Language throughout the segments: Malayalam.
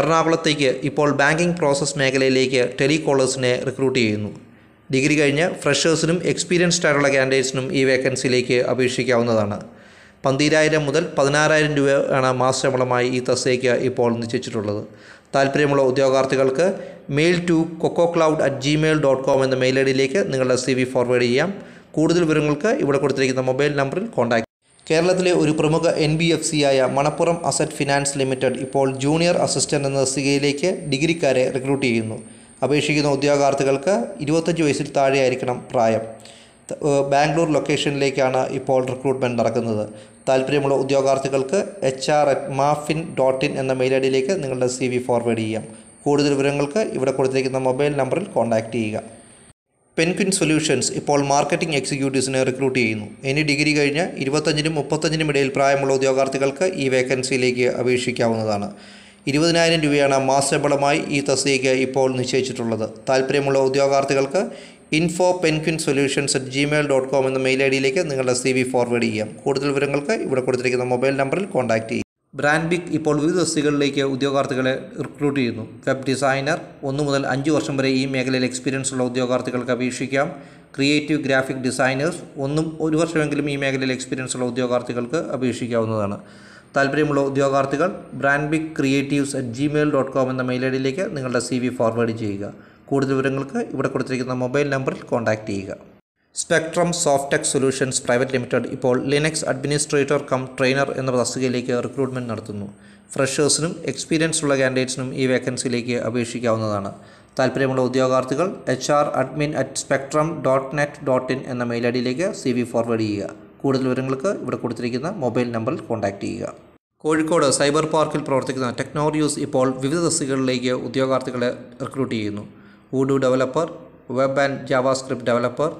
എറണാകുളത്തേക്ക് ഇപ്പോൾ ബാങ്കിംഗ് പ്രോസസ് മേഖലയിലേക്ക് ടെലികോളേഴ്സിനെ റിക്രൂട്ട് ചെയ്യുന്നു ഡിഗ്രി കഴിഞ്ഞ് ഫ്രഷേഴ്സിനും എക്സ്പീരിയൻസ്ഡ് ആയിട്ടുള്ള ക്യാൻഡിഡേറ്റ്സിനും ഈ വേക്കൻസിയിലേക്ക് അപേക്ഷിക്കാവുന്നതാണ് പന്തിരായിരം മുതൽ പതിനാറായിരം രൂപയാണ് മാസ ശമ്പളമായി ഈ തസ്തയ്ക്ക് ഇപ്പോൾ നിശ്ചയിച്ചിട്ടുള്ളത് താല്പര്യമുള്ള ഉദ്യോഗാർത്ഥികൾക്ക് mail to coco cloud at Gmail dot com എന്ന മെയിൽ ഐ ഡിയിലേക്ക് നിങ്ങളുടെ സി വി ഫോർവേഡ് ചെയ്യാം കൂടുതൽ വിവരങ്ങൾക്ക് ഇവിടെ കൊടുത്തിരിക്കുന്ന മൊബൈൽ നമ്പറിൽ കോൺടാക്ട് കേരളത്തിലെ ഒരു പ്രമുഖ എൻ ബി എഫ് സിയായ മണപ്പുറം അസറ്റ് ഫിനാൻസ് ലിമിറ്റഡ് ഇപ്പോൾ ജൂനിയർ അസിസ്റ്റൻ്റ് എന്ന തസ്തികയിലേക്ക് ഡിഗ്രിക്കാരെ റിക്രൂട്ട് ചെയ്യുന്നു അപേക്ഷിക്കുന്ന ഉദ്യോഗാർത്ഥികൾക്ക് ഇരുപത്തഞ്ച് വയസ്സിൽ താഴെയായിരിക്കണം പ്രായം ബാംഗ്ലൂർ ലൊക്കേഷനിലേക്കാണ് ഇപ്പോൾ റിക്രൂട്ട്മെൻറ്റ് നടക്കുന്നത് താല്പര്യമുള്ള ഉദ്യോഗാർത്ഥികൾക്ക് H R at Mafin dot in എന്ന മെയിൽ ഐ ഡിയിലേക്ക് നിങ്ങളുടെ സി വി ഫോർവേഡ് ചെയ്യാം കൂടുതൽ വിവരങ്ങൾക്ക് ഇവിടെ കൊടുത്തിരിക്കുന്ന മൊബൈൽ നമ്പറിൽ കോൺടാക്റ്റ് ചെയ്യുക പെൻക്വിൻ സൊല്യൂഷൻസ് ഇപ്പോൾ മാർക്കറ്റിംഗ് എക്സിക്യൂട്ടീവ്സിനെ റിക്രൂട്ട് ചെയ്യുന്നു ഇനി ഡിഗ്രി കഴിഞ്ഞ് ഇരുപത്തഞ്ചിനും മുപ്പത്തഞ്ചിനും ഇടയിൽ പ്രായമുള്ള ഉദ്യോഗാർത്ഥികൾക്ക് ഈ വേക്കൻസിയിലേക്ക് അപേക്ഷിക്കാവുന്നതാണ് ഇരുപതിനായിരം രൂപയാണ് മാസശമ്പളമായി ഈ തസ്തിക ഇപ്പോൾ നിശ്ചയിച്ചിട്ടുള്ളത് താല്പര്യമുള്ള ഉദ്യോഗാർത്ഥികൾക്ക് info penguin solutions at Gmail dot com എന്ന മെയിൽ ഐ ഡിയിലേക്ക് നിങ്ങളുടെ സി വി ഫോർവേഡ് ചെയ്യാം കൂടുതൽ വിവരങ്ങൾക്ക് ഇവിടെ കൊടുത്തിരിക്കുന്ന മൊബൈൽ നമ്പറിൽ കോൺടാക്റ്റ് ചെയ്യാം ബ്രാൻഡ്ബിക് ഇപ്പോൾ വിവിധ തസ്തികളിലേക്ക് ഉദ്യോഗാർത്ഥികളെ റിക്രൂട്ട് ചെയ്യുന്നു വെബ് ഡിസൈനർ ഒന്ന് മുതൽ അഞ്ച് വർഷം വരെ ഈ മേഖലയിൽ എക്സ്പീരിയൻസ് ഉള്ള ഉദ്യോഗാർത്ഥികൾക്ക് അപേക്ഷിക്കാം ക്രിയേറ്റീവ് ഗ്രാഫിക് ഡിസൈനേഴ്സ് ഒന്നും ഒരു വർഷമെങ്കിലും ഈ മേഖലയിൽ എക്സ്പീരിയൻസ് ഉള്ള ഉദ്യോഗാർത്ഥികൾക്ക് അപേക്ഷിക്കാവുന്നതാണ് താല്പര്യമുള്ള ഉദ്യോഗാർത്ഥികൾ Brandbik creatives at Gmail dot com എന്ന മെയിൽ ഐ ഡിയിലേക്ക് നിങ്ങളുടെ സി വി ഫോർവേഡ് ചെയ്യുക കൂടുതൽ വിവരങ്ങൾക്ക് ഇവിടെ കൊടുത്തിരിക്കുന്ന മൊബൈൽ നമ്പറിൽ കോൺടാക്റ്റ് ചെയ്യുക spectrum softech solutions private limited ഇപ്പോൾ ലിനക്സ് അഡ്മിനിസ്ട്രേറ്റർ കം ട്രെയിനർ എന്ന തസ്തികയിലേക്ക് റിക്രൂട്ട്മെൻറ്റ് നടത്തുന്നു ഫ്രഷേഴ്സിനും എക്സ്പീരിയൻസ് ഉള്ള കാൻഡിഡേറ്റ്സിനും ഈ വേക്കൻസിയിലേക്ക് അപേക്ഷിക്കാവുന്നതാണ് താല്പര്യമുള്ള ഉദ്യോഗാർത്ഥികൾ H R admin at spectrum dot net dot in എന്ന മെയിൽ ഐ ഡിയിലേക്ക് സി വി ഫോർവേഡ് ചെയ്യുക കൂടുതൽ വിവരങ്ങൾക്ക് ഇവിടെ കൊടുത്തിരിക്കുന്ന മൊബൈൽ നമ്പറിൽ കോൺടാക്റ്റ് ചെയ്യുക കോഴിക്കോട് സൈബർ പാർക്കിൽ പ്രവർത്തിക്കുന്ന ടെക്നോറിയൂസ് ഇപ്പോൾ വിവിധ തസ്തികകളിലേക്ക് ഉദ്യോഗാർത്ഥികളെ റിക്രൂട്ട് ചെയ്യുന്നു Odoo developer web and JavaScript developer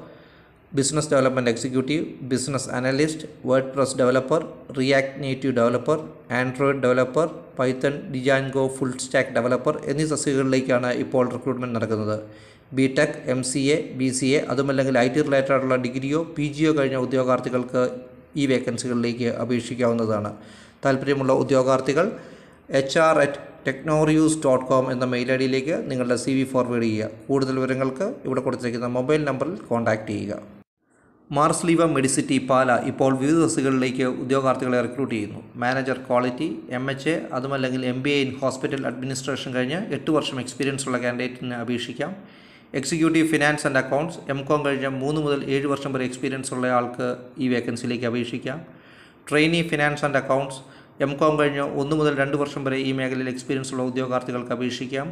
business development executive business analyst WordPress developer React Native developer Android developer Python Django full stack developer എന്നീ തസ്തികകളിലേക്കാണ് ഇപ്പോൾ റിക്രൂട്ട്മെൻറ്റ് നടക്കുന്നത് B Tech M C A B C A അതുമല്ലെങ്കിൽ ഐ ടി റിലേറ്റഡ് ആയിട്ടുള്ള ഡിഗ്രിയോ പി ജിയോ കഴിഞ്ഞ ഉദ്യോഗാർത്ഥികൾക്ക് ഈ വേക്കൻസികളിലേക്ക് അപേക്ഷിക്കാവുന്നതാണ് താല്പര്യമുള്ള ഉദ്യോഗാർത്ഥികൾ H R at Technorius dot com എന്ന മെയിൽ ഐ ഡിയിലേക്ക് നിങ്ങളുടെ സി വി ഫോർവേഡ് ചെയ്യുക കൂടുതൽ വിവരങ്ങൾക്ക് ഇവിടെ കൊടുത്തിരിക്കുന്ന മൊബൈൽ നമ്പറിൽ കോൺടാക്റ്റ് ചെയ്യുക മാർസ്ലീവ മെഡിസിറ്റി പാല ഇപ്പോൾ വിവിധ തസ്തികളിലേക്ക് ഉദ്യോഗാർത്ഥികളെ റിക്രൂട്ട് ചെയ്യുന്നു manager quality M H A അതുമല്ലെങ്കിൽ M B A in hospital administration കഴിഞ്ഞ് എട്ട് വർഷം എക്സ്പീരിയൻസ് ഉള്ള കാൻഡിഡേറ്റിന് അപേക്ഷിക്കാം executive finance and accounts M com കഴിഞ്ഞ് മൂന്ന് മുതൽ ഏഴ് വർഷം വരെ എക്സ്പീരിയൻസ് ഉള്ള ആൾക്ക് ഈ വേക്കൻസിയിലേക്ക് അപേക്ഷിക്കാം trainee finance and accounts M com കഴിഞ്ഞ് ഒന്ന് മുതൽ രണ്ട് വർഷം വരെ ഈ മേഖലയിൽ എക്സ്പീരിയൻസ് ഉള്ള ഉദ്യോഗാർത്ഥികൾക്ക് അപേക്ഷിക്കാം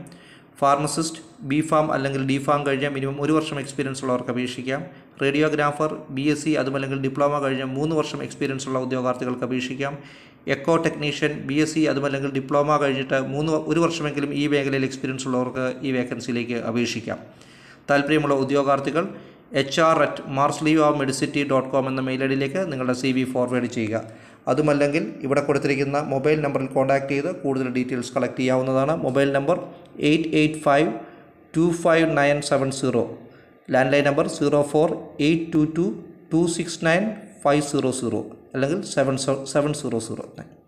ഫാർമസിസ്റ്റ് ബി ഫാം അല്ലെങ്കിൽ ഡി ഫാം കഴിഞ്ഞ മിനിമം ഒരു വർഷം എക്സ്പീരിയൻസ് ഉള്ളവർക്ക് അപേക്ഷിക്കാം റേഡിയോഗ്രാഫർ ബി എസ് സി അതുമല്ലെങ്കിൽ ഡിപ്ലോമ കഴിഞ്ഞ മൂന്ന് വർഷം എക്സ്പീരിയൻസ് ഉള്ള ഉദ്യോഗാർത്ഥികൾക്ക് അപേക്ഷിക്കാം echo technician B S C അതുമല്ലെങ്കിൽ ഡിപ്ലോമ കഴിഞ്ഞിട്ട് മൂന്ന് ഒരു വർഷമെങ്കിലും ഈ മേഖലയിൽ എക്സ്പീരിയൻസ് ഉള്ളവർക്ക് ഈ വേക്കൻസിയിലേക്ക് അപേക്ഷിക്കാം താല്പര്യമുള്ള ഉദ്യോഗാർത്ഥികൾ H R at Marsleeva ഓഫ് മെഡിസിറ്റി ഡോട്ട് കോം എന്ന മെയിൽ ഐ ഡിയിലേക്ക് നിങ്ങളുടെ സി വി ഫോർവേഡ് ചെയ്യുക അതുമല്ലെങ്കിൽ ഇവിടെ കൊടുത്തിരിക്കുന്ന മൊബൈൽ നമ്പറിൽ കോൺടാക്ട് ചെയ്ത് കൂടുതൽ ഡീറ്റെയിൽസ് കളക്ട് ചെയ്യാവുന്നതാണ് mobile number eight eight five two five nine seven zero land line number zero four eight two two two six nine five zero zero അല്ലെങ്കിൽ seven seven zero zero nine